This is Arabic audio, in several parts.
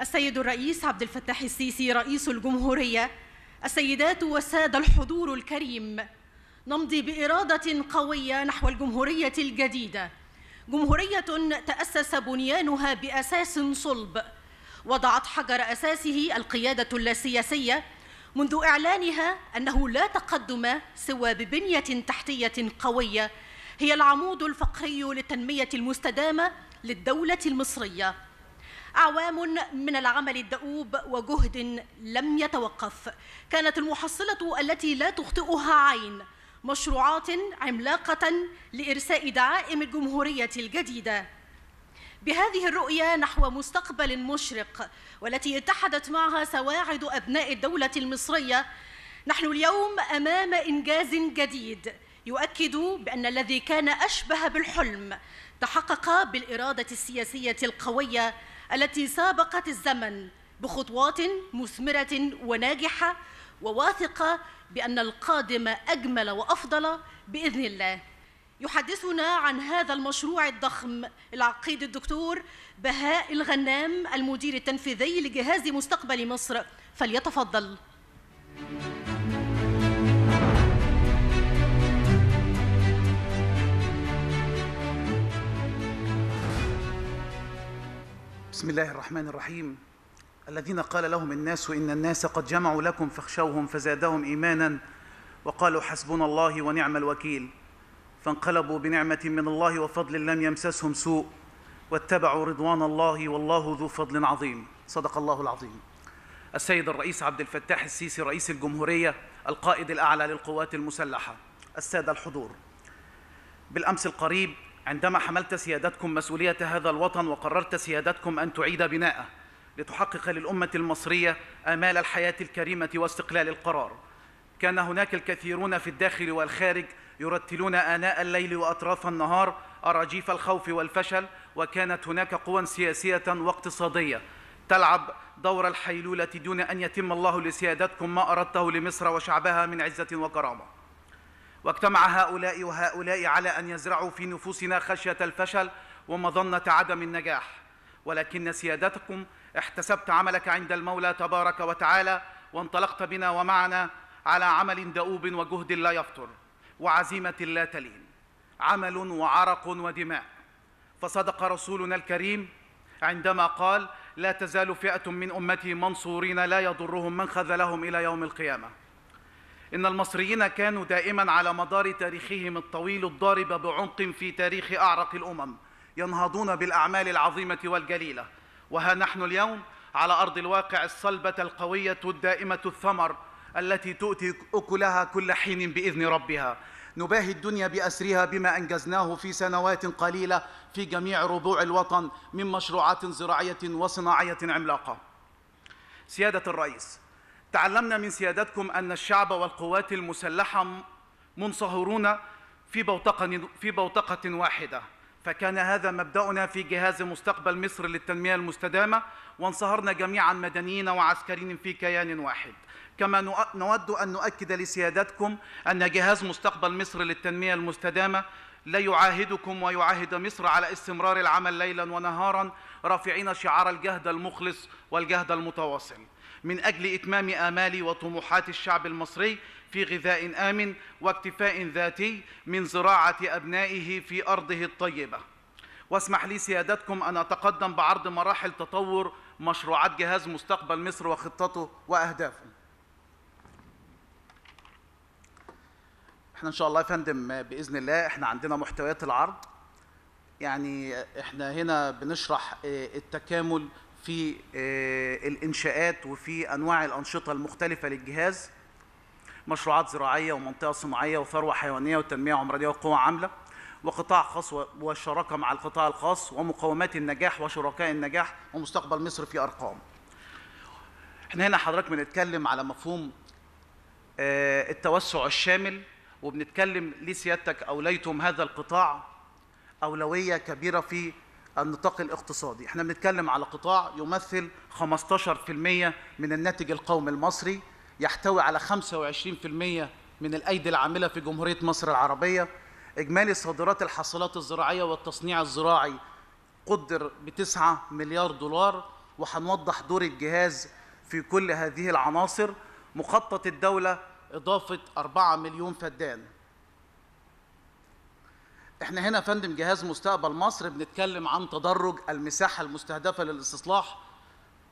السيد الرئيس عبد الفتاح السيسي رئيس الجمهورية السيدات والسادة الحضور الكريم نمضي بإرادة قوية نحو الجمهورية الجديدة جمهورية تأسس بنيانها بأساس صلب وضعت حجر أساسه القيادة اللاسياسية منذ إعلانها أنه لا تقدم سوى ببنية تحتية قوية هي العمود الفقري للتنمية المستدامة للدولة المصرية أعوام من العمل الدؤوب وجهد لم يتوقف كانت المحصلة التي لا تخطئها عين مشروعات عملاقة لإرساء دعائم الجمهورية الجديدة بهذه الرؤية نحو مستقبل مشرق والتي اتحدت معها سواعد أبناء الدولة المصرية نحن اليوم أمام إنجاز جديد يؤكد بأن الذي كان أشبه بالحلم تحقق بالإرادة السياسية القوية التي سابقت الزمن بخطوات مثمرة وناجحة وواثقة بأن القادم أجمل وأفضل بإذن الله يحدثنا عن هذا المشروع الضخم العقيد الدكتور بهاء الغنام المدير التنفيذي لجهاز مستقبل مصر فليتفضل Thank you. بسم الله الرحمن الرحيم الذين قال لهم الناس إن الناس قد جمعوا لكم فاخشوهم فزادهم إيمانا وقالوا حسبنا الله ونعم الوكيل فانقلبوا بنعمة من الله وفضل لم يمسسهم سوء واتبعوا رضوان الله والله ذو فضل عظيم صدق الله العظيم السيد الرئيس عبد الفتاح السيسي رئيس الجمهورية القائد الأعلى للقوات المسلحة السادة الحضور بالأمس القريب عندما حملت سيادتكم مسؤولية هذا الوطن وقررت سيادتكم أن تعيد بناءه لتحقق للأمة المصرية آمال الحياة الكريمة واستقلال القرار كان هناك الكثيرون في الداخل والخارج يرتلون آناء الليل وأطراف النهار أراجيف الخوف والفشل وكانت هناك قوى سياسية واقتصادية تلعب دور الحيلولة دون أن يتم الله لسيادتكم ما أردته لمصر وشعبها من عزة وكرامة واجتمع هؤلاء وهؤلاء على ان يزرعوا في نفوسنا خشيه الفشل ومظنه عدم النجاح ولكن سيادتكم احتسبت عملك عند المولى تبارك وتعالى وانطلقت بنا ومعنا على عمل دؤوب وجهد لا يفتر وعزيمه لا تلين عمل وعرق ودماء فصدق رسولنا الكريم عندما قال لا تزال فئه من امتي منصورين لا يضرهم من خذلهم الى يوم القيامه إن المصريين كانوا دائما على مدار تاريخهم الطويل الضارب بعمق في تاريخ أعرق الأمم ينهضون بالأعمال العظيمة والجليلة وها نحن اليوم على أرض الواقع الصلبة القوية الدائمة الثمر التي تؤتي أكلها كل حين بإذن ربها نباهي الدنيا بأسرها بما أنجزناه في سنوات قليلة في جميع ربوع الوطن من مشروعات زراعية وصناعية عملاقة سيادة الرئيس تعلمنا من سيادتكم أن الشعب والقوات المسلحة منصهرون في بوتقة, في بوتقة واحدة فكان هذا مبدأنا في جهاز مستقبل مصر للتنمية المستدامة وانصهرنا جميعا مدنيين وعسكريين في كيان واحد كما نود أن نؤكد لسيادتكم أن جهاز مستقبل مصر للتنمية المستدامة لا يعاهدكم ويعاهد مصر على استمرار العمل ليلا ونهارا رافعين شعار الجهد المخلص والجهد المتواصل من أجل إتمام آمال وطموحات الشعب المصري في غذاء آمن واكتفاء ذاتي من زراعة أبنائه في أرضه الطيبة واسمح لي سيادتكم أن أتقدم بعرض مراحل تطور مشروعات جهاز مستقبل مصر وخطته وأهدافه احنا ان شاء الله يا فندم باذن الله احنا عندنا محتويات العرض يعني احنا هنا بنشرح التكامل في آه، الانشاءات وفي انواع الانشطه المختلفه للجهاز مشروعات زراعيه ومنطقه صناعيه وثروه حيوانيه وتنميه عمرانيه وقوى عامله وقطاع خاص والشراكه مع القطاع الخاص ومقومات النجاح وشركاء النجاح ومستقبل مصر في ارقام. احنا هنا حضرتك بنتكلم على مفهوم آه، التوسع الشامل وبنتكلم لسيادتك اوليتم هذا القطاع اولويه كبيره في النطاق الاقتصادي احنا بنتكلم على قطاع يمثل 15% من الناتج القومي المصري يحتوي على 25% من الأيدي العاملة في جمهورية مصر العربية إجمالي صادرات الحاصلات الزراعية والتصنيع الزراعي قدر ب 9 مليار دولار وهنوضح دور الجهاز في كل هذه العناصر مخطط الدولة إضافة 4 مليون فدان احنا هنا فندم جهاز مستقبل مصر بنتكلم عن تدرج المساحه المستهدفه للاستصلاح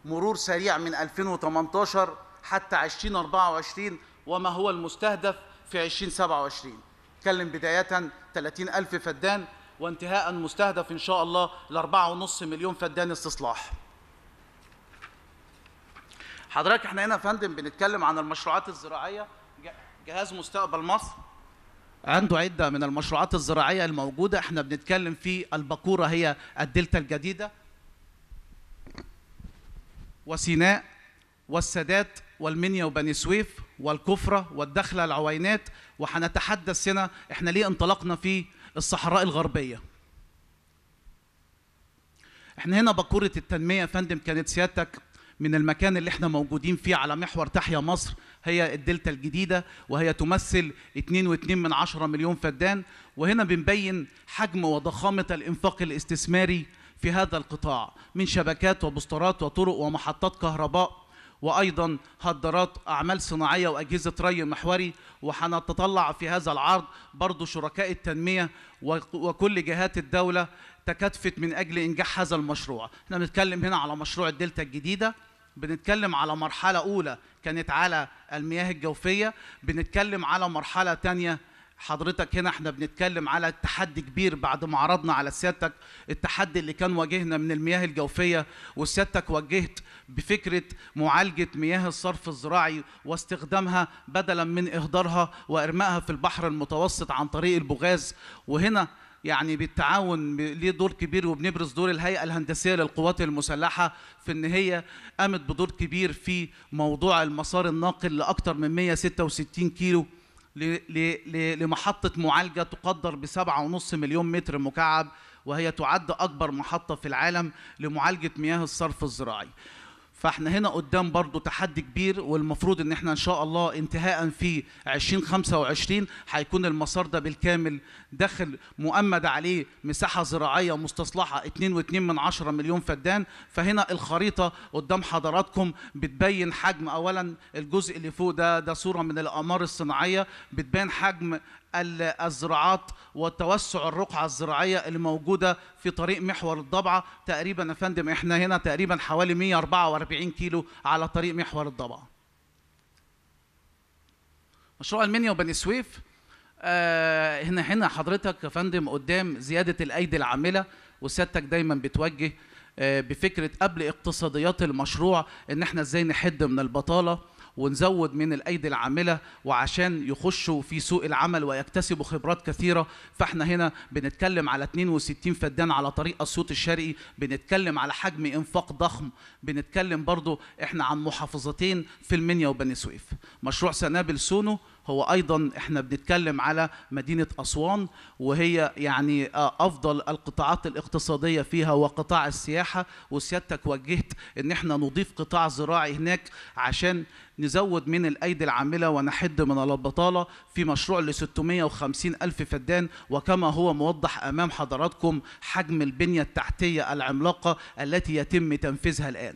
مرور سريع من 2018 حتى 2024 وما هو المستهدف في 2027 نتكلم بدايه 30 ألف فدان وانتهاء مستهدف ان شاء الله ل 4.5 مليون فدان استصلاح حضرتك احنا هنا يا فندم بنتكلم عن المشروعات الزراعيه جهاز مستقبل مصر عنده عدة من المشروعات الزراعية الموجودة احنا بنتكلم في البكورة هي الدلتا الجديدة وسيناء والسادات والمنيا وبني سويف والكفرة والدخلة العوينات وهنتحدث هنا احنا ليه انطلقنا في الصحراء الغربية احنا هنا بكورة التنمية يا فندم كانت سيادتك من المكان اللي احنا موجودين فيه على محور تحيا مصر هي الدلتا الجديدة وهي تمثل 2.2 من عشرة مليون فدان وهنا بنبين حجم وضخامة الإنفاق الاستثماري في هذا القطاع من شبكات وبسترات وطرق ومحطات كهرباء وايضا هدرات اعمال صناعيه واجهزه ري محوري وهنتطلع في هذا العرض برضه شركاء التنميه وكل جهات الدوله تكاتفت من اجل انجاح هذا المشروع احنا بنتكلم هنا على مشروع الدلتا الجديده بنتكلم على مرحله اولى كانت على المياه الجوفيه بنتكلم على مرحله ثانيه حضرتك هنا احنا بنتكلم على تحدي كبير بعد ما عرضنا على سيادتك التحدي اللي كان واجهنا من المياه الجوفيه وسيادتك وجهت بفكره معالجه مياه الصرف الزراعي واستخدامها بدلا من اهدارها وارمائها في البحر المتوسط عن طريق البوغاز وهنا يعني بالتعاون ليه دور كبير وبنبرز دور الهيئه الهندسيه للقوات المسلحه في ان هي قامت بدور كبير في موضوع المسار الناقل لاكثر من 166 كيلو لمحطة معالجة تقدر بسبعة ونص مليون متر مكعب وهي تعد أكبر محطة في العالم لمعالجة مياه الصرف الزراعي فاحنا هنا قدام برضو تحدي كبير والمفروض ان احنا ان شاء الله انتهاء في 2025 هيكون المسار ده بالكامل داخل مؤمد عليه مساحه زراعيه مستصلحه 2.2 من 10 مليون فدان فهنا الخريطه قدام حضراتكم بتبين حجم اولا الجزء اللي فوق ده ده صوره من الاقمار الصناعيه بتبين حجم الزراعات وتوسع الرقعة الزراعية اللي موجودة في طريق محور الضبعة تقريبا يا فندم احنا هنا تقريبا حوالي 144 كيلو على طريق محور الضبعة مشروع المنيا وبني سويف آه هنا هنا حضرتك يا فندم قدام زيادة الأيدي العاملة وسيادتك دايما بتوجه آه بفكرة قبل اقتصاديات المشروع إن احنا ازاي نحد من البطالة ونزود من الايدي العامله وعشان يخشوا في سوق العمل ويكتسبوا خبرات كثيره فاحنا هنا بنتكلم على 62 فدان على طريق اسيوط الشرقي بنتكلم على حجم انفاق ضخم بنتكلم برضو احنا عن محافظتين في المنيا وبني سويف مشروع سنابل سونو هو ايضا احنا بنتكلم على مدينه اسوان وهي يعني آه، افضل القطاعات الاقتصاديه فيها وقطاع السياحه وسيادتك وجهت ان احنا نضيف قطاع زراعي هناك عشان نزود من الأيدي العاملة ونحد من البطالة في مشروع ل 650 ألف فدان وكما هو موضح أمام حضراتكم حجم البنية التحتية العملاقة التي يتم تنفيذها الآن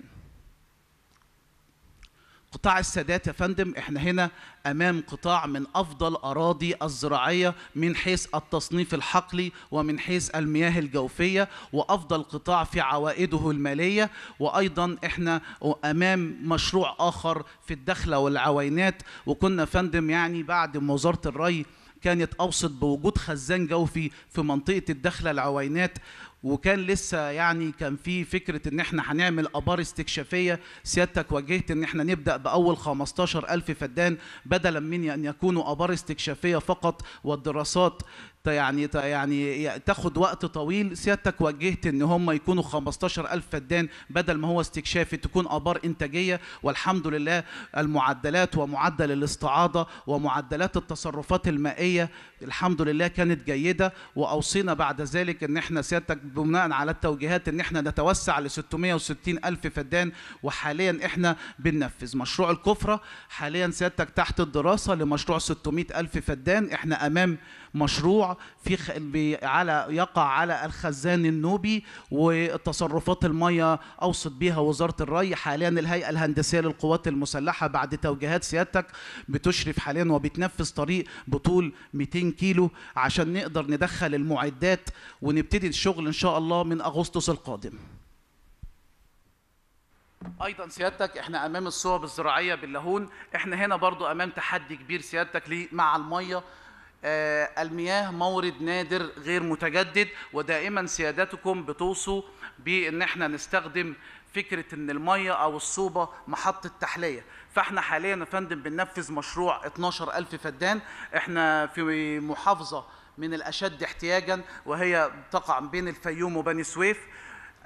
قطاع السادات يا فندم احنا هنا امام قطاع من افضل اراضي الزراعيه من حيث التصنيف الحقلي ومن حيث المياه الجوفيه وافضل قطاع في عوائده الماليه وايضا احنا امام مشروع اخر في الدخله والعوينات وكنا فندم يعني بعد ما وزاره الري كانت اوصت بوجود خزان جوفي في منطقه الدخله العوينات وكان لسه يعني كان في فكره ان احنا هنعمل ابار استكشافيه سيادتك وجهت ان احنا نبدا باول 15000 فدان بدلا من ان يكونوا ابار استكشافيه فقط والدراسات يعني يعني تاخد وقت طويل سيادتك وجهت ان هم يكونوا 15000 فدان بدل ما هو استكشافي تكون ابار انتاجيه والحمد لله المعدلات ومعدل الاستعاضه ومعدلات التصرفات المائيه الحمد لله كانت جيده واوصينا بعد ذلك ان احنا سيادتك بناء على التوجيهات ان احنا نتوسع ل 660000 فدان وحاليا احنا بننفذ مشروع الكفره حاليا سيادتك تحت الدراسه لمشروع 600000 فدان احنا امام مشروع في على يقع على الخزان النوبي وتصرفات الميه اوصت بها وزاره الري حاليا الهيئه الهندسيه للقوات المسلحه بعد توجيهات سيادتك بتشرف حاليا وبتنفذ طريق بطول 200 كيلو عشان نقدر ندخل المعدات ونبتدي الشغل ان شاء الله من اغسطس القادم ايضا سيادتك احنا امام الصوب الزراعيه باللاهون احنا هنا برضو امام تحدي كبير سيادتك ليه مع الميه آه، المياه مورد نادر غير متجدد ودائما سيادتكم بتوصوا بان احنا نستخدم فكره ان الميه او الصوبه محطه تحليه فاحنا حاليا يا فندم بننفذ مشروع 12000 فدان احنا في محافظه من الاشد احتياجا وهي تقع بين الفيوم وبني سويف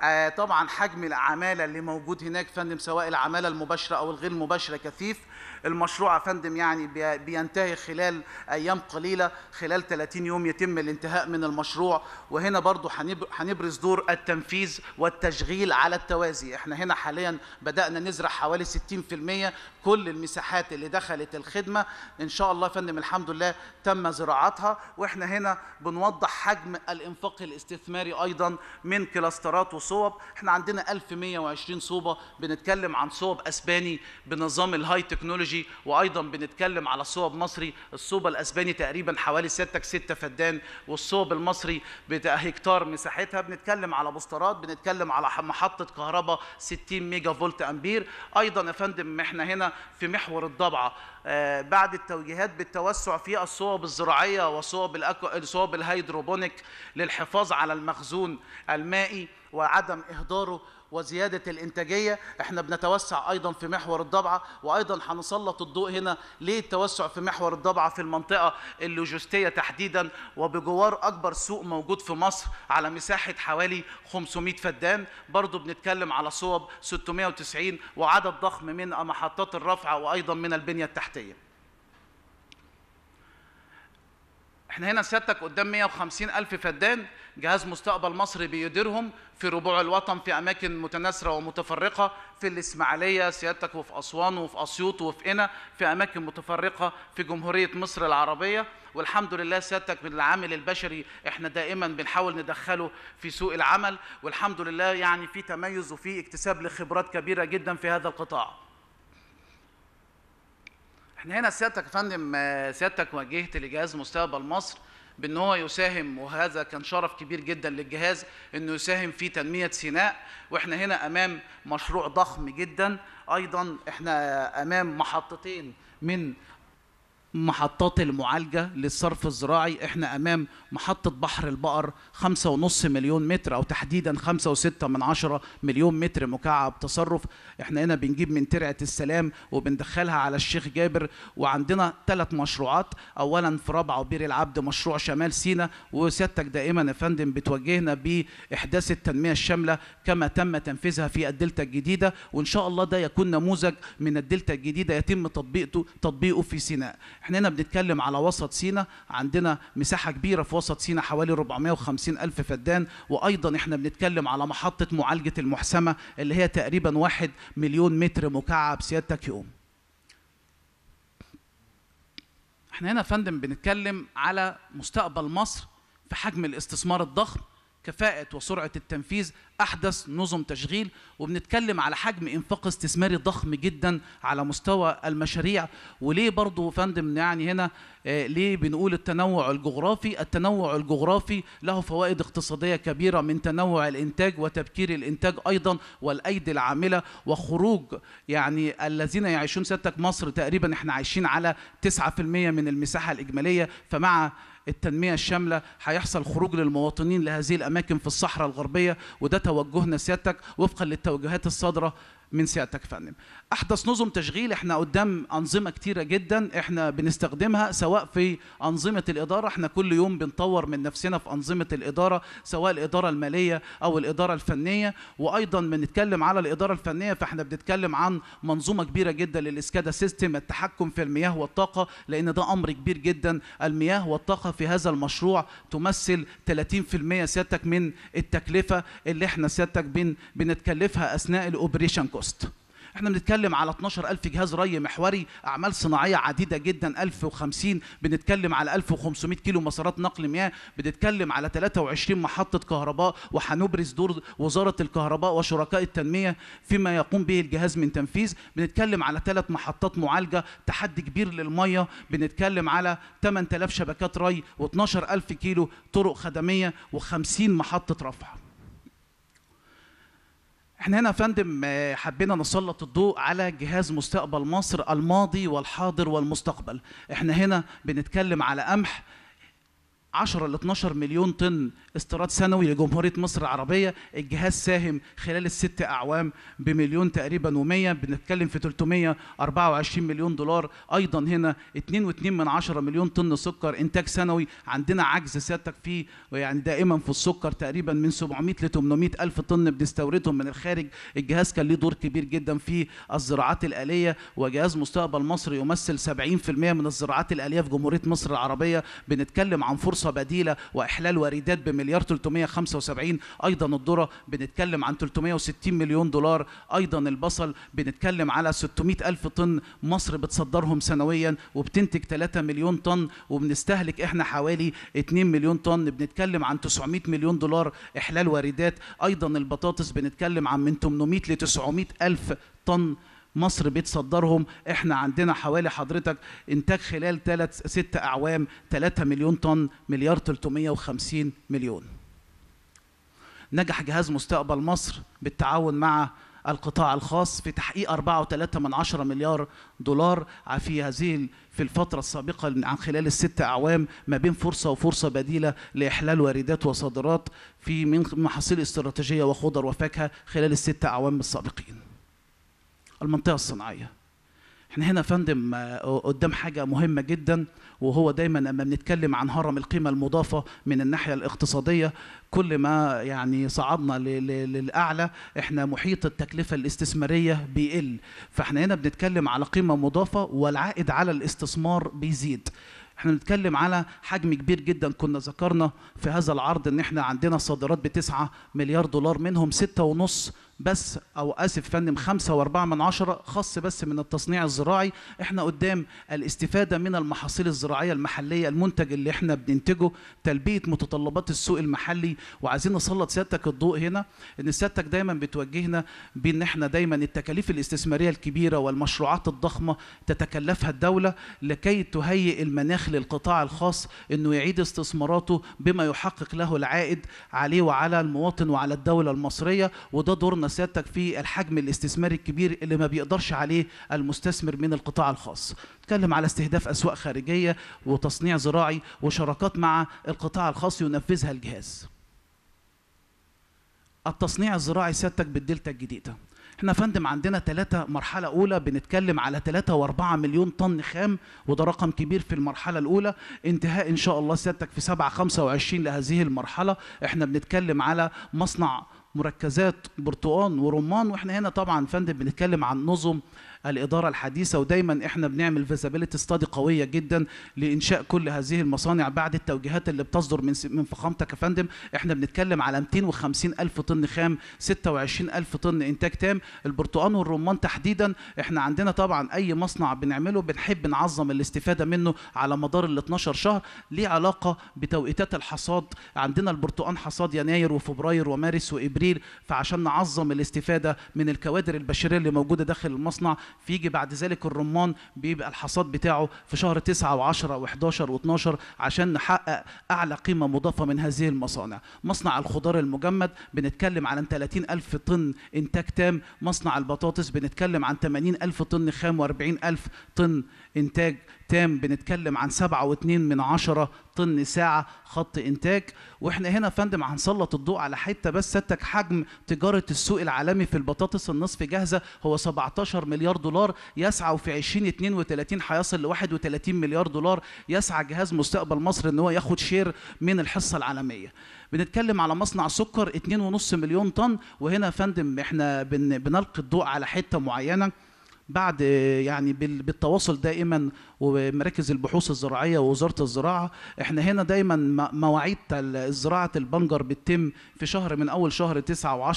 آه، طبعا حجم العماله اللي موجود هناك فندم سواء العماله المباشره او الغير مباشره كثيف المشروع يا فندم يعني بينتهي خلال ايام قليله خلال 30 يوم يتم الانتهاء من المشروع وهنا برضو هنبرز دور التنفيذ والتشغيل على التوازي احنا هنا حاليا بدانا نزرع حوالي 60% كل المساحات اللي دخلت الخدمه ان شاء الله يا فندم الحمد لله تم زراعتها واحنا هنا بنوضح حجم الانفاق الاستثماري ايضا من كلاسترات وصوب احنا عندنا 1120 صوبه بنتكلم عن صوب اسباني بنظام الهاي تكنولوجي وايضا بنتكلم على صوب مصري الصوبه الاسباني تقريبا حوالي 6 6 فدان والصوب المصري هكتار مساحتها بنتكلم على بوسترات بنتكلم على محطه كهرباء 60 ميجا فولت امبير ايضا يا فندم احنا هنا في محور الضبعة آه، بعد التوجيهات بالتوسع في الصوب الزراعية وصوب الأكو... الهيدروبونيك للحفاظ على المخزون المائي وعدم إهداره وزيادة الإنتاجية إحنا بنتوسع أيضا في محور الضبعة وأيضا هنسلط الضوء هنا ليه التوسع في محور الضبعة في المنطقة اللوجستية تحديدا وبجوار أكبر سوق موجود في مصر على مساحة حوالي 500 فدان برضو بنتكلم على صوب 690 وعدد ضخم من محطات الرفع وأيضا من البنية التحتية احنا هنا سيادتك قدام 150 ألف فدان جهاز مستقبل مصر بيديرهم في ربوع الوطن في اماكن متناثره ومتفرقه في الاسماعيليه سيادتك وفي اسوان وفي اسيوط وفي قنا في اماكن متفرقه في جمهوريه مصر العربيه والحمد لله سيادتك من العامل البشري احنا دائما بنحاول ندخله في سوق العمل والحمد لله يعني في تميز وفي اكتساب لخبرات كبيره جدا في هذا القطاع احنا هنا سيادتك يا فندم آه، سيادتك وجهت لجهاز مستقبل مصر بان هو يساهم وهذا كان شرف كبير جدا للجهاز انه يساهم في تنميه سيناء واحنا هنا امام مشروع ضخم جدا ايضا احنا امام محطتين من محطات المعالجة للصرف الزراعي احنا امام محطة بحر البقر خمسة ونص مليون متر او تحديدا خمسة وستة من عشرة مليون متر مكعب تصرف احنا هنا بنجيب من ترعة السلام وبندخلها على الشيخ جابر وعندنا ثلاث مشروعات اولا في رابعة وبير العبد مشروع شمال سينا وسيادتك دائما يا فندم بتوجهنا باحداث التنمية الشاملة كما تم تنفيذها في الدلتا الجديدة وان شاء الله ده يكون نموذج من الدلتا الجديدة يتم تطبيقه تطبيقه في سيناء احنا هنا بنتكلم على وسط سينا عندنا مساحه كبيره في وسط سينا حوالي 450 الف فدان وايضا احنا بنتكلم على محطه معالجه المحسمه اللي هي تقريبا 1 مليون متر مكعب سيادتك يقوم احنا هنا يا فندم بنتكلم على مستقبل مصر في حجم الاستثمار الضخم كفاءة وسرعة التنفيذ أحدث نظم تشغيل وبنتكلم على حجم إنفاق استثماري ضخم جدا على مستوى المشاريع وليه برضو فندم يعني هنا آه، ليه بنقول التنوع الجغرافي التنوع الجغرافي له فوائد اقتصادية كبيرة من تنوع الإنتاج وتبكير الإنتاج أيضا والأيدي العاملة وخروج يعني الذين يعيشون سيادتك مصر تقريبا احنا عايشين على 9% من المساحة الإجمالية فمع التنميه الشامله هيحصل خروج للمواطنين لهذه الاماكن في الصحراء الغربيه وده توجهنا سيادتك وفقا للتوجيهات الصادره من سيادتك فندم احدث نظم تشغيل احنا قدام انظمه كتيره جدا احنا بنستخدمها سواء في انظمه الاداره احنا كل يوم بنطور من نفسنا في انظمه الاداره سواء الاداره الماليه او الاداره الفنيه وايضا بنتكلم على الاداره الفنيه فاحنا بنتكلم عن منظومه كبيره جدا للاسكادا سيستم التحكم في المياه والطاقه لان ده امر كبير جدا المياه والطاقه في هذا المشروع تمثل 30% سيادتك من التكلفه اللي احنا سيادتك بنتكلفها اثناء الاوبريشن كوست احنا بنتكلم على 12000 جهاز ري محوري اعمال صناعيه عديده جدا 1050 بنتكلم على 1500 كيلو مسارات نقل مياه بنتكلم على 23 محطه كهرباء وهنبرز دور وزاره الكهرباء وشركاء التنميه فيما يقوم به الجهاز من تنفيذ بنتكلم على ثلاث محطات معالجه تحدي كبير للميه بنتكلم على 8000 شبكات ري و12000 كيلو طرق خدميه و50 محطه رفع احنا هنا يا فندم آه، حبينا نسلط الضوء على جهاز مستقبل مصر الماضي والحاضر والمستقبل احنا هنا بنتكلم على قمح 10 ل 12 مليون طن استيراد سنوي لجمهوريه مصر العربيه، الجهاز ساهم خلال الست اعوام بمليون تقريبا و100 بنتكلم في 324 مليون دولار، ايضا هنا 2.2 من 10 مليون طن سكر انتاج سنوي، عندنا عجز سيادتك في يعني دائما في السكر تقريبا من 700 ل 800 الف طن بنستوردهم من الخارج، الجهاز كان ليه دور كبير جدا في الزراعات الاليه وجهاز مستقبل مصر يمثل 70% من الزراعات الاليه في جمهوريه مصر العربيه، بنتكلم عن فرصه فرصه بديله واحلال واردات بمليار 375 ايضا الذره بنتكلم عن 360 مليون دولار ايضا البصل بنتكلم على 600 الف طن مصر بتصدرهم سنويا وبتنتج 3 مليون طن وبنستهلك احنا حوالي 2 مليون طن بنتكلم عن 900 مليون دولار احلال واردات ايضا البطاطس بنتكلم عن من 800 ل 900 الف طن مصر بتصدرهم احنا عندنا حوالي حضرتك انتاج خلال ثلاث ست اعوام 3 مليون طن مليار 350 مليون نجح جهاز مستقبل مصر بالتعاون مع القطاع الخاص في تحقيق 4.3 من عشرة مليار دولار في هذه في الفترة السابقة عن خلال الست أعوام ما بين فرصة وفرصة بديلة لإحلال واردات وصادرات في من محاصيل استراتيجية وخضر وفاكهة خلال الست أعوام السابقين المنطقه الصناعيه احنا هنا فندم آه، قدام حاجة مهمة جدا وهو دايما لما بنتكلم عن هرم القيمة المضافة من الناحية الاقتصادية كل ما يعني صعدنا للأعلى احنا محيط التكلفة الاستثمارية بيقل فاحنا هنا بنتكلم على قيمة مضافة والعائد على الاستثمار بيزيد احنا بنتكلم على حجم كبير جدا كنا ذكرنا في هذا العرض ان احنا عندنا صادرات بتسعة مليار دولار منهم ستة ونص بس او اسف فندم خمسة واربعة من عشرة خاص بس من التصنيع الزراعي احنا قدام الاستفادة من المحاصيل الزراعية المحلية المنتج اللي احنا بننتجه تلبية متطلبات السوق المحلي وعايزين نسلط سيادتك الضوء هنا ان سيادتك دايما بتوجهنا بان احنا دايما التكاليف الاستثمارية الكبيرة والمشروعات الضخمة تتكلفها الدولة لكي تهيئ المناخ للقطاع الخاص انه يعيد استثماراته بما يحقق له العائد عليه وعلى المواطن وعلى الدولة المصرية وده دورنا سيادتك في الحجم الاستثماري الكبير اللي ما بيقدرش عليه المستثمر من القطاع الخاص نتكلم على استهداف أسواق خارجية وتصنيع زراعي وشراكات مع القطاع الخاص ينفذها الجهاز التصنيع الزراعي سيادتك بالدلتا الجديدة احنا فندم عندنا ثلاثة مرحلة أولى بنتكلم على ثلاثة وأربعة مليون طن خام وده رقم كبير في المرحلة الأولى انتهاء إن شاء الله سيادتك في سبعة خمسة وعشرين لهذه المرحلة احنا بنتكلم على مصنع مركزات برتقان ورمان واحنا هنا طبعا فندم بنتكلم عن نظم الاداره الحديثه ودايما احنا بنعمل فيزابيلتي ستادي قويه جدا لانشاء كل هذه المصانع بعد التوجيهات اللي بتصدر من من فخامتك يا فندم احنا بنتكلم على 250 الف طن خام 26 الف طن انتاج تام البرتقان والرمان تحديدا احنا عندنا طبعا اي مصنع بنعمله بنحب نعظم الاستفاده منه على مدار ال 12 شهر ليه علاقه بتوقيتات الحصاد عندنا البرتقان حصاد يناير وفبراير ومارس وابريل فعشان نعظم الاستفاده من الكوادر البشريه اللي موجوده داخل المصنع فيجي بعد ذلك الرمان بيبقى الحصاد بتاعه في شهر 9 و10 و11 و12 عشان نحقق اعلى قيمه مضافه من هذه المصانع مصنع الخضار المجمد بنتكلم عن 30 ألف طن إنتاج تام مصنع البطاطس بنتكلم عن 80 ألف طن خام و40 ألف طن إنتاج تام بنتكلم عن 7.2 من 10 طن ساعه خط انتاج واحنا هنا فندم هنسلط الضوء على حته بس ستك حجم تجاره السوق العالمي في البطاطس النصف جاهزه هو 17 مليار دولار يسعى وفي 2032 هيصل ل 31 مليار دولار يسعى جهاز مستقبل مصر ان هو ياخد شير من الحصه العالميه بنتكلم على مصنع سكر 2.5 مليون طن وهنا يا فندم احنا بنلقي الضوء على حته معينه بعد يعني بالتواصل دائما ومراكز البحوث الزراعيه ووزاره الزراعه احنا هنا دايما مواعيد زراعه البنجر بتتم في شهر من اول شهر 9 و10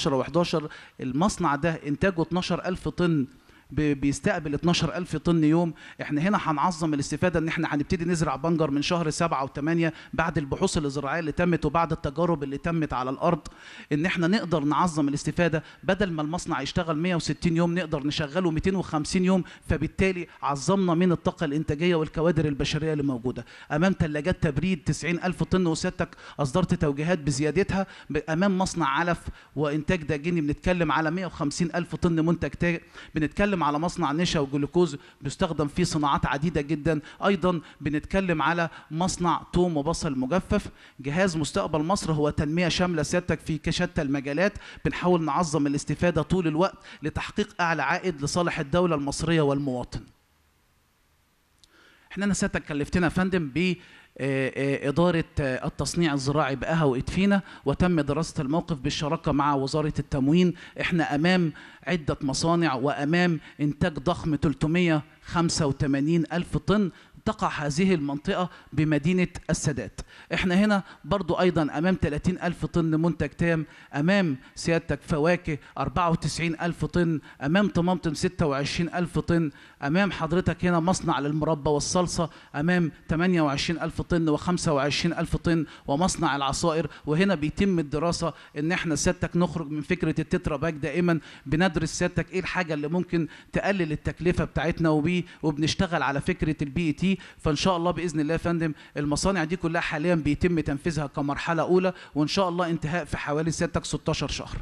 و11 المصنع ده انتاجه 12000 طن بيستقبل 12000 طن يوم احنا هنا هنعظم الاستفاده ان احنا هنبتدي نزرع بنجر من شهر 7 و8 بعد البحوث الزراعيه اللي تمت وبعد التجارب اللي تمت على الارض ان احنا نقدر نعظم الاستفاده بدل ما المصنع يشتغل 160 يوم نقدر نشغله 250 يوم فبالتالي عظمنا من الطاقه الانتاجيه والكوادر البشريه اللي موجوده امام ثلاجات تبريد 90000 طن وسيادتك اصدرت توجيهات بزيادتها امام مصنع علف وانتاج داجيني بنتكلم على 150000 طن منتج بنتكلم بنتكلم على مصنع نشا وجلوكوز بيستخدم فيه صناعات عديده جدا ايضا بنتكلم على مصنع توم وبصل مجفف جهاز مستقبل مصر هو تنميه شامله سيادتك في شتى المجالات بنحاول نعظم الاستفاده طول الوقت لتحقيق اعلى عائد لصالح الدوله المصريه والمواطن احنا انا سيادتك كلفتنا يا فندم آه، آه، إدارة آه، التصنيع الزراعي بقها وإدفينا وتم دراسة الموقف بالشراكة مع وزارة التموين إحنا أمام عدة مصانع وأمام إنتاج ضخم 385 ألف طن تقع هذه المنطقة بمدينة السادات احنا هنا برضو ايضا امام 30 الف طن منتج تام امام سيادتك فواكه 94 الف طن امام طماطم 26 الف طن امام حضرتك هنا مصنع للمربى والصلصة امام 28 الف طن و25 الف طن ومصنع العصائر وهنا بيتم الدراسة ان احنا سيادتك نخرج من فكرة التترا باك دائما بندرس سيادتك ايه الحاجة اللي ممكن تقلل التكلفة بتاعتنا وبيه وبنشتغل على فكرة البي تي فان شاء الله باذن الله يا فندم المصانع دي كلها حاليا بيتم تنفيذها كمرحله اولى وان شاء الله انتهاء في حوالي سيادتك 16 شهر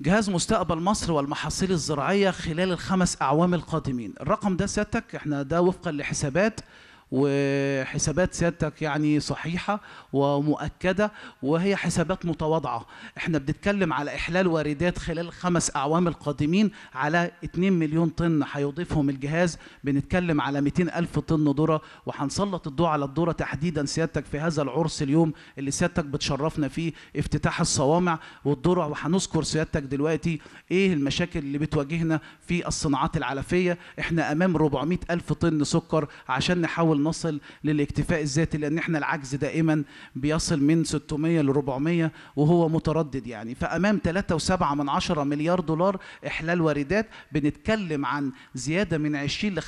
جهاز مستقبل مصر والمحاصيل الزراعية خلال الخمس أعوام القادمين الرقم ده سيادتك احنا ده وفقا لحسابات وحسابات سيادتك يعني صحيحة ومؤكدة وهي حسابات متواضعة احنا بنتكلم على إحلال واردات خلال خمس أعوام القادمين على 2 مليون طن هيضيفهم الجهاز بنتكلم على 200 ألف طن ذرة وهنسلط الضوء على الذرة تحديدا سيادتك في هذا العرس اليوم اللي سيادتك بتشرفنا فيه افتتاح الصوامع والذرة وهنذكر سيادتك دلوقتي ايه المشاكل اللي بتواجهنا في الصناعات العلفية احنا أمام 400 ألف طن سكر عشان نحاول نصل للاكتفاء الذاتي لان احنا العجز دائما بيصل من 600 ل 400 وهو متردد يعني فامام 3.7 من 10 مليار دولار احلال واردات بنتكلم عن زياده من 20 ل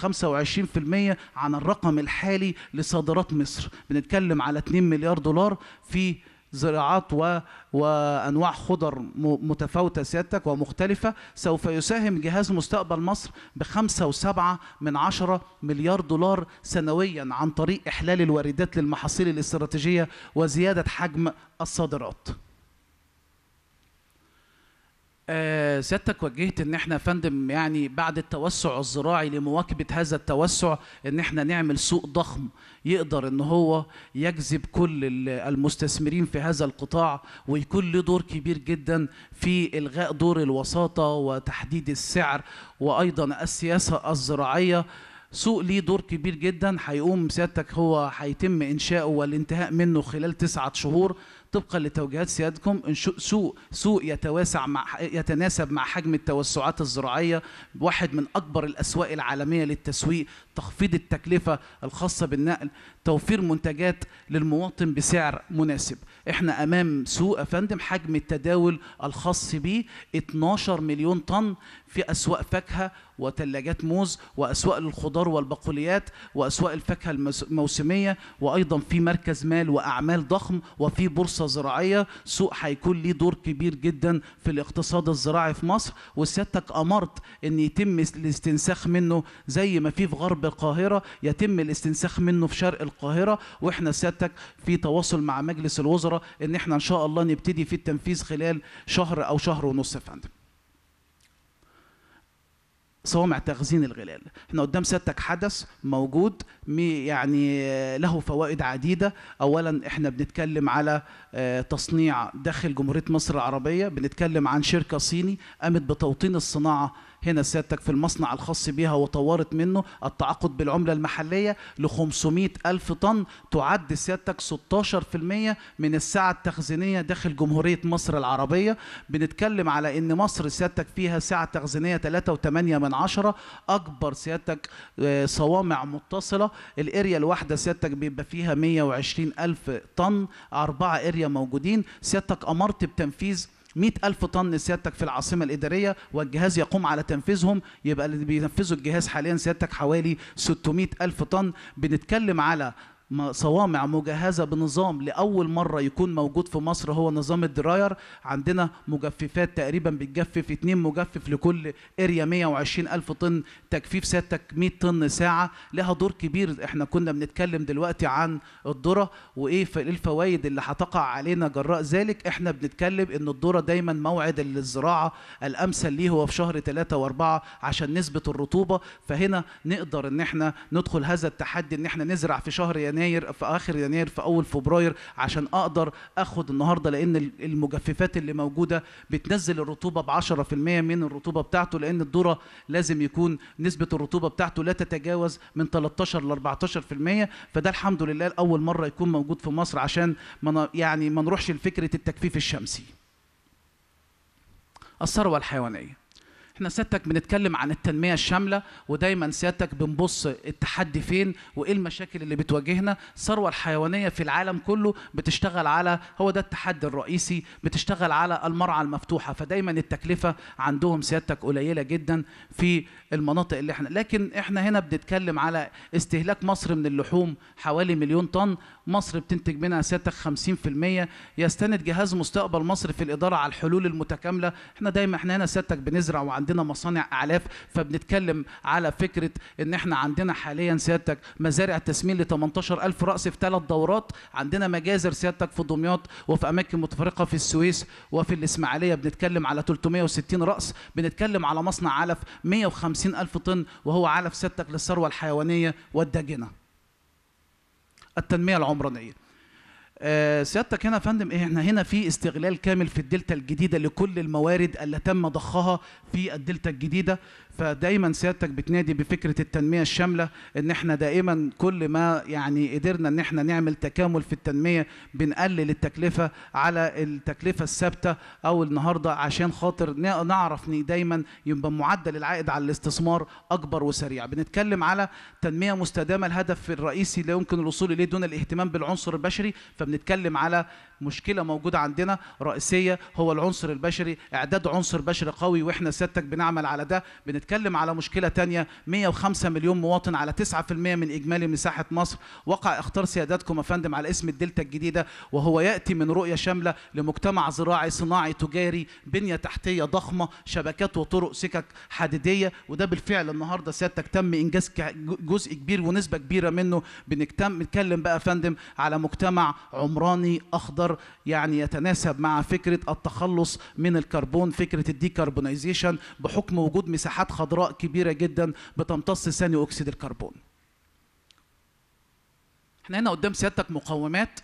25% عن الرقم الحالي لصادرات مصر بنتكلم على 2 مليار دولار في زراعات و... وانواع خضر متفاوته سيادتك ومختلفه سوف يساهم جهاز مستقبل مصر بخمسة وسبعة من عشرة مليار دولار سنويا عن طريق إحلال الواردات للمحاصيل الاستراتيجية وزيادة حجم الصادرات آه سيادتك وجهت ان احنا فندم يعني بعد التوسع الزراعي لمواكبه هذا التوسع ان احنا نعمل سوق ضخم يقدر ان هو يجذب كل المستثمرين في هذا القطاع ويكون له دور كبير جدا في الغاء دور الوساطه وتحديد السعر وايضا السياسه الزراعيه سوق ليه دور كبير جدا هيقوم سيادتك هو هيتم انشاؤه والانتهاء منه خلال تسعة شهور طبقا لتوجيهات سيادتكم سوق سوق يتواسع مع يتناسب مع حجم التوسعات الزراعيه واحد من اكبر الاسواق العالميه للتسويق تخفيض التكلفه الخاصه بالنقل توفير منتجات للمواطن بسعر مناسب احنا امام سوق يا فندم حجم التداول الخاص به 12 مليون طن في اسواق فاكهه وثلاجات موز وأسواق للخضار والبقوليات وأسواق الفاكهة الموسمية وأيضا في مركز مال وأعمال ضخم وفي بورصة زراعية سوق هيكون ليه دور كبير جدا في الاقتصاد الزراعي في مصر وسيادتك أمرت أن يتم الاستنساخ منه زي ما في في غرب القاهرة يتم الاستنساخ منه في شرق القاهرة وإحنا سيادتك في تواصل مع مجلس الوزراء أن إحنا إن شاء الله نبتدي في التنفيذ خلال شهر أو شهر ونص يا فندم صوامع تخزين الغلال احنا قدام سيادتك حدث موجود يعني آه، له فوائد عديدة أولا احنا بنتكلم على آه، تصنيع داخل جمهورية مصر العربية بنتكلم عن شركة صيني قامت بتوطين الصناعة هنا سيادتك في المصنع الخاص بها وطورت منه التعاقد بالعملة المحلية ل 500 ألف طن تعد سيادتك 16% من السعة التخزينية داخل جمهورية مصر العربية بنتكلم على أن مصر سيادتك فيها سعة تخزينية 3.8 من عشرة أكبر سيادتك آه، صوامع متصلة الاريا الواحدة سيادتك بيبقى فيها 120 ألف طن أربعة اريا موجودين سيادتك أمرت بتنفيذ ألف طن سيادتك في العاصمه الاداريه والجهاز يقوم على تنفيذهم يبقى اللي بينفذوا الجهاز حاليا سيادتك حوالي ألف طن بنتكلم على صوامع مجهزه بنظام لاول مره يكون موجود في مصر هو نظام الدراير عندنا مجففات تقريبا بتجفف اتنين مجفف لكل اريا 120 الف طن تجفيف سيادتك 100 طن ساعه لها دور كبير احنا كنا بنتكلم دلوقتي عن الذره وايه إيه الفوائد اللي هتقع علينا جراء ذلك احنا بنتكلم ان الذره دايما موعد الزراعه الامثل ليه هو في شهر 3 و4 عشان نسبه الرطوبه فهنا نقدر ان احنا ندخل هذا التحدي ان احنا نزرع في شهر يناير يناير في اخر يناير في اول فبراير عشان اقدر اخد النهارده لان المجففات اللي موجوده بتنزل الرطوبه ب 10% من الرطوبه بتاعته لان الذره لازم يكون نسبه الرطوبه بتاعته لا تتجاوز من 13 ل 14% فده الحمد لله لاول مره يكون موجود في مصر عشان ما يعني ما نروحش لفكره التجفيف الشمسي الثروه الحيوانيه احنا سيادتك بنتكلم عن التنميه الشامله ودايما سيادتك بنبص التحدي فين وايه المشاكل اللي بتواجهنا الثروه الحيوانيه في العالم كله بتشتغل على هو ده التحدي الرئيسي بتشتغل على المرعى المفتوحه فدايما التكلفه عندهم سيادتك قليله جدا في المناطق اللي احنا لكن احنا هنا بنتكلم على استهلاك مصر من اللحوم حوالي مليون طن مصر بتنتج منها سيادتك 50% يستند جهاز مستقبل مصر في الإدارة على الحلول المتكاملة احنا دايما احنا هنا سيادتك بنزرع وعندنا مصانع أعلاف فبنتكلم على فكرة ان احنا عندنا حاليا سيادتك مزارع تسمين ل 18000 رأس في ثلاث دورات عندنا مجازر سيادتك في دمياط وفي أماكن متفرقة في السويس وفي الإسماعيلية بنتكلم على 360 رأس بنتكلم على مصنع علف 150 ألف طن وهو علف سيادتك للثروة الحيوانية والداجنة التنمية العمرانية آه سيادتك هنا يا فندم إيه احنا هنا في استغلال كامل في الدلتا الجديده لكل الموارد اللي تم ضخها في الدلتا الجديده فدايما سيادتك بتنادي بفكره التنميه الشامله ان احنا دائما كل ما يعني قدرنا ان احنا نعمل تكامل في التنميه بنقلل التكلفه على التكلفه الثابته او النهارده عشان خاطر نعرف ان دايما يبقى معدل العائد على الاستثمار اكبر وسريع بنتكلم على تنميه مستدامه الهدف الرئيسي لا يمكن الوصول اليه دون الاهتمام بالعنصر البشري ف فبنتكلم على مشكله موجوده عندنا رئيسيه هو العنصر البشري اعداد عنصر بشري قوي واحنا سيادتك بنعمل على ده بنتكلم على مشكله ثانيه 105 مليون مواطن على 9% من اجمالي مساحه مصر وقع اختار سيادتكم يا فندم على اسم الدلتا الجديده وهو ياتي من رؤيه شامله لمجتمع زراعي صناعي تجاري بنيه تحتيه ضخمه شبكات وطرق سكك حديديه وده بالفعل النهارده سيادتك تم انجاز جزء كبير ونسبه كبيره منه بنتكلم بقى يا فندم على مجتمع عمراني اخضر يقدر يعني يتناسب مع فكره التخلص من الكربون فكره الديكربونايزيشن بحكم وجود مساحات خضراء كبيره جدا بتمتص ثاني اكسيد الكربون احنا هنا قدام سيادتك مقومات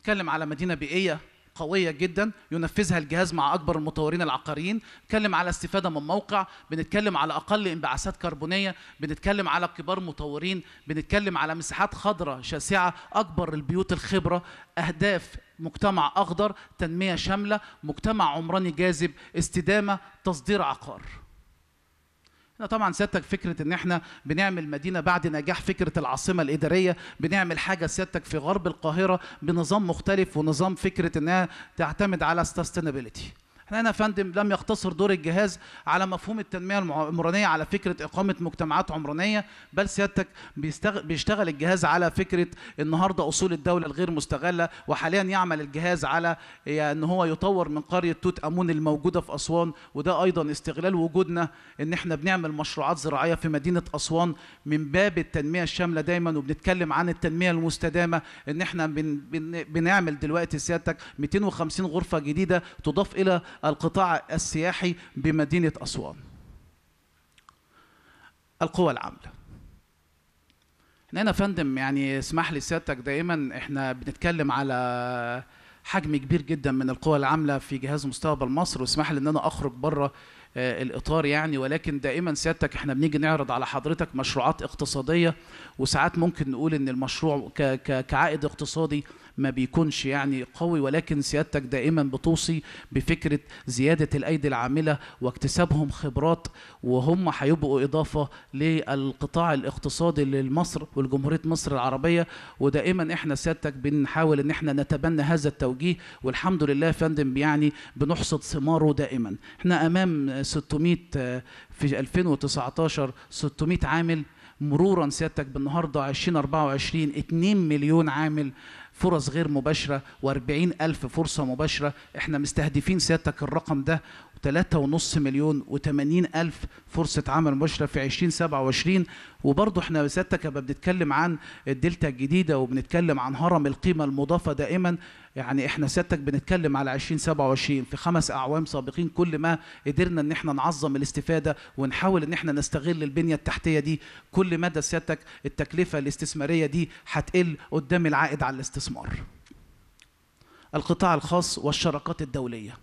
نتكلم على مدينه بيئيه قوية جدا ينفذها الجهاز مع أكبر المطورين العقاريين بنتكلم على استفادة من موقع بنتكلم على أقل انبعاثات كربونية بنتكلم على كبار مطورين بنتكلم على مساحات خضراء شاسعة أكبر البيوت الخبرة أهداف مجتمع أخضر تنمية شاملة مجتمع عمراني جاذب استدامة تصدير عقار احنا طبعا سيادتك فكره ان احنا بنعمل مدينه بعد نجاح فكره العاصمه الاداريه بنعمل حاجه سيادتك في غرب القاهره بنظام مختلف ونظام فكره انها تعتمد على sustainability احنا هنا يا فندم لم يقتصر دور الجهاز على مفهوم التنميه العمرانيه على فكره اقامه مجتمعات عمرانيه بل سيادتك بيشتغل الجهاز على فكره النهارده اصول الدوله الغير مستغله وحاليا يعمل الجهاز على ان هو يطور من قريه توت امون الموجوده في اسوان وده ايضا استغلال وجودنا ان احنا بنعمل مشروعات زراعيه في مدينه اسوان من باب التنميه الشامله دايما وبنتكلم عن التنميه المستدامه ان احنا بن بن بنعمل دلوقتي سيادتك 250 غرفه جديده تضاف الى القطاع السياحي بمدينة أسوان القوى العاملة هنا يا فندم يعني اسمح لي سيادتك دائما احنا بنتكلم على حجم كبير جدا من القوى العامله في جهاز مستقبل مصر واسمح لي ان انا اخرج بره آه، الاطار يعني ولكن دائما سيادتك احنا بنيجي نعرض على حضرتك مشروعات اقتصاديه وساعات ممكن نقول ان المشروع كعائد اقتصادي ما بيكونش يعني قوي ولكن سيادتك دائما بتوصي بفكره زياده الايدي العامله واكتسابهم خبرات وهم هيبقوا اضافه للقطاع الاقتصادي لمصر ولجمهوريه مصر العربيه ودائما احنا سيادتك بنحاول ان احنا نتبنى هذا التوجيه والحمد لله يا فندم يعني بنحصد ثماره دائما احنا امام 600 آه، في 2019 600 عامل مرورا سيادتك بالنهارده 2024 2 مليون عامل فرص غير مباشرة و ألف فرصة مباشرة احنا مستهدفين سيادتك الرقم ده 3.5 مليون و ألف فرصة عمل مباشرة في 2027 وبرضه احنا سيادتك يبقى بنتكلم عن الدلتا الجديدة وبنتكلم عن هرم القيمة المضافة دائما يعني احنا سيادتك بنتكلم على 2027 في خمس أعوام سابقين كل ما قدرنا ان احنا نعظم الاستفادة ونحاول ان احنا نستغل البنية التحتية دي كل مدى سيادتك التكلفة الاستثمارية دي هتقل قدام العائد على الاستثمار. القطاع الخاص والشراكات الدوليه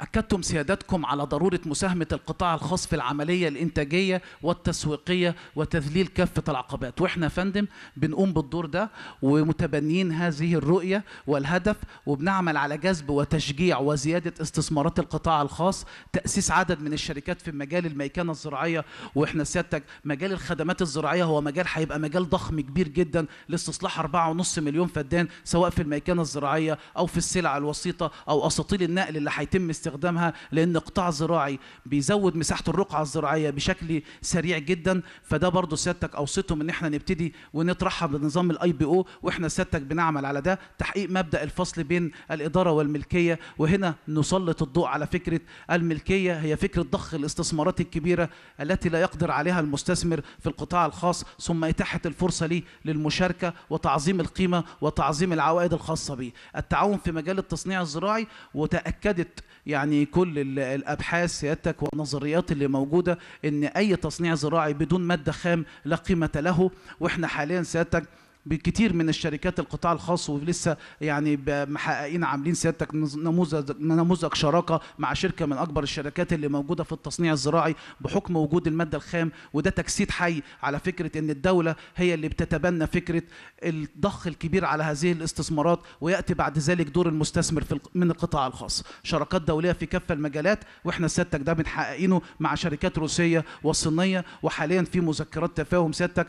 أكدتم سيادتكم على ضرورة مساهمة القطاع الخاص في العملية الإنتاجية والتسويقية وتذليل كافة العقبات وإحنا فندم بنقوم بالدور ده ومتبنيين هذه الرؤية والهدف وبنعمل على جذب وتشجيع وزيادة استثمارات القطاع الخاص تأسيس عدد من الشركات في مجال الميكانة الزراعية وإحنا سيادتك مجال الخدمات الزراعية هو مجال هيبقى مجال ضخم كبير جدا لاستصلاح 4.5 مليون فدان سواء في الميكانة الزراعية أو في السلع الوسيطة أو أساطيل النقل اللي هيتم استخدامها لان قطاع زراعي بيزود مساحه الرقعه الزراعيه بشكل سريع جدا فده برضه سيادتك اوصيتهم ان احنا نبتدي ونطرحها بنظام الاي بي او واحنا سيادتك بنعمل على ده تحقيق مبدا الفصل بين الاداره والملكيه وهنا نسلط الضوء على فكره الملكيه هي فكره ضخ الاستثمارات الكبيره التي لا يقدر عليها المستثمر في القطاع الخاص ثم اتاحه الفرصه ليه للمشاركه وتعظيم القيمه وتعظيم العوائد الخاصه به التعاون في مجال التصنيع الزراعي وتاكدت يعني كل الابحاث سيادتك والنظريات اللي موجوده ان اي تصنيع زراعي بدون ماده خام لا قيمه له واحنا حاليا سيادتك بكتير من الشركات القطاع الخاص ولسه يعني محققين عاملين سيادتك نموذج نموذج شراكه مع شركه من اكبر الشركات اللي موجوده في التصنيع الزراعي بحكم وجود الماده الخام وده تجسيد حي على فكره ان الدوله هي اللي بتتبنى فكره الضخ الكبير على هذه الاستثمارات وياتي بعد ذلك دور المستثمر في من القطاع الخاص شراكات دوليه في كافه المجالات واحنا سيادتك ده بنحققينه مع شركات روسيه وصينيه وحاليا في مذكرات تفاهم سيادتك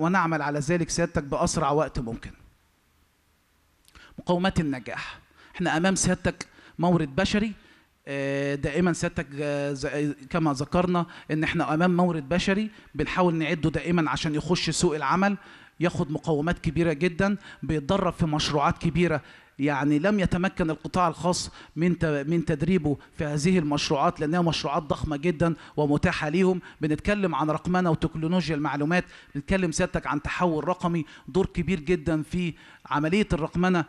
ونعمل على ذلك سيادتك بأ اسرع وقت ممكن مقومات النجاح احنا امام سيادتك مورد بشري آه، دائما سيادتك آه، آه، كما ذكرنا ان احنا امام مورد بشري بنحاول نعده دائما عشان يخش سوق العمل ياخد مقومات كبيره جدا بيتدرب في مشروعات كبيره يعني لم يتمكن القطاع الخاص من من تدريبه في هذه المشروعات لانها مشروعات ضخمه جدا ومتاحه ليهم بنتكلم عن رقمنه وتكنولوجيا المعلومات بنتكلم سيادتك عن تحول رقمي دور كبير جدا في عمليه الرقمنه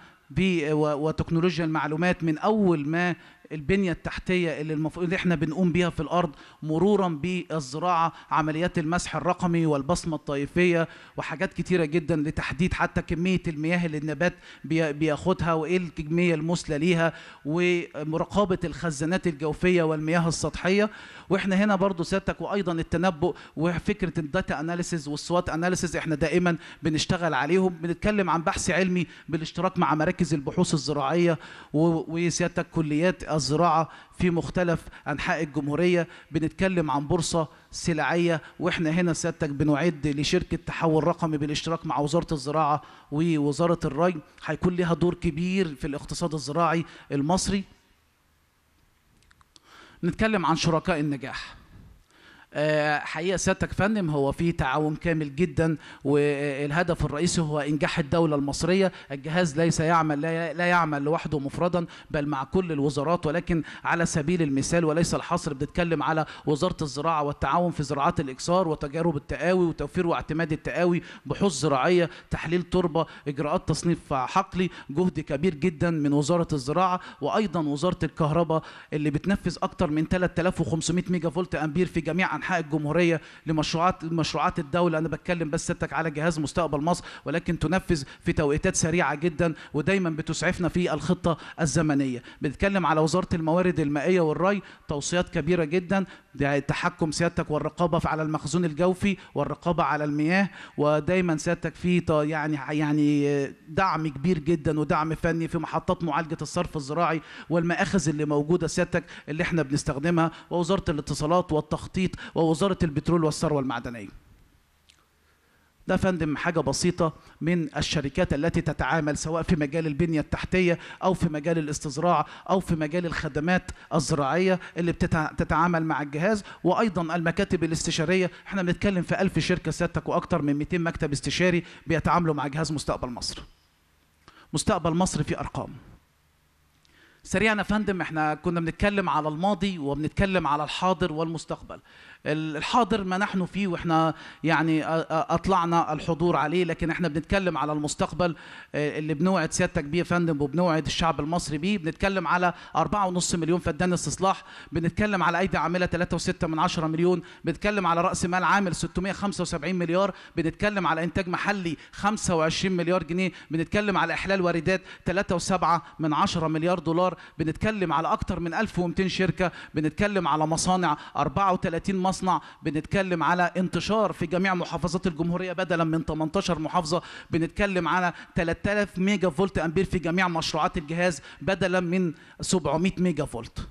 وتكنولوجيا المعلومات من اول ما البنية التحتية اللي المفروض احنا بنقوم بيها في الأرض مرورا بالزراعة عمليات المسح الرقمي والبصمة الطائفية وحاجات كتيرة جدا لتحديد حتى كمية المياه اللي النبات بياخدها وإيه الكمية المثلى ليها ومراقبة الخزانات الجوفية والمياه السطحية واحنا هنا برضو سيادتك وأيضا التنبؤ وفكرة الداتا أناليسز والسوات أناليسز احنا دائما بنشتغل عليهم بنتكلم عن بحث علمي بالاشتراك مع مراكز البحوث الزراعية وسيادتك كليات الزراعه في مختلف انحاء الجمهوريه بنتكلم عن بورصه سلعيه واحنا هنا سيادتك بنعد لشركه تحول رقمي بالاشتراك مع وزاره الزراعه ووزاره الري هيكون لها دور كبير في الاقتصاد الزراعي المصري نتكلم عن شركاء النجاح آه، حقيقه سيادتك فندم هو في تعاون كامل جدا والهدف الرئيسي هو انجاح الدوله المصريه الجهاز ليس يعمل لا يعمل لوحده مفردا بل مع كل الوزارات ولكن على سبيل المثال وليس الحصر بنتكلم على وزاره الزراعه والتعاون في زراعات الاكسار وتجارب التقاوي وتوفير واعتماد التقاوي بحوث زراعيه تحليل تربه اجراءات تصنيف حقلي جهد كبير جدا من وزاره الزراعه وايضا وزاره الكهرباء اللي بتنفذ اكثر من 3500 ميجا فولت امبير في جميع انحاء انحاء الجمهوريه لمشروعات مشروعات الدوله انا بتكلم بس سيادتك على جهاز مستقبل مصر ولكن تنفذ في توقيتات سريعه جدا ودايما بتسعفنا في الخطه الزمنيه بنتكلم على وزاره الموارد المائيه والري توصيات كبيره جدا تحكم سيادتك والرقابه على المخزون الجوفي والرقابه على المياه ودايما سيادتك في يعني يعني دعم كبير جدا ودعم فني في محطات معالجه الصرف الزراعي والمآخذ اللي موجوده سيادتك اللي احنا بنستخدمها ووزاره الاتصالات والتخطيط ووزارة البترول والثروة المعدنية ده فندم حاجة بسيطة من الشركات التي تتعامل سواء في مجال البنية التحتية أو في مجال الاستزراع أو في مجال الخدمات الزراعية اللي بتتعامل مع الجهاز وأيضا المكاتب الاستشارية احنا بنتكلم في ألف شركة سيادتك وأكثر من 200 مكتب استشاري بيتعاملوا مع جهاز مستقبل مصر مستقبل مصر في أرقام سريعا يا فندم احنا كنا بنتكلم على الماضي وبنتكلم على الحاضر والمستقبل الحاضر ما نحن فيه واحنا يعني اطلعنا الحضور عليه لكن احنا بنتكلم على المستقبل آه، اللي بنوعد سيادتك بيه يا فندم وبنوعد الشعب المصري بيه بنتكلم على 4.5 مليون فدان استصلاح بنتكلم على ايدي عامله 3.6 مليون بنتكلم على راس مال عامل 675 مليار بنتكلم على انتاج محلي 25 مليار جنيه بنتكلم على احلال واردات 3.7 من 10 مليار دولار بنتكلم على اكثر من 1200 شركه بنتكلم على مصانع 34 مصنع المصنع بنتكلم على انتشار في جميع محافظات الجمهوريه بدلا من 18 محافظه بنتكلم على 3000 ميجا فولت امبير في جميع مشروعات الجهاز بدلا من 700 ميجا فولت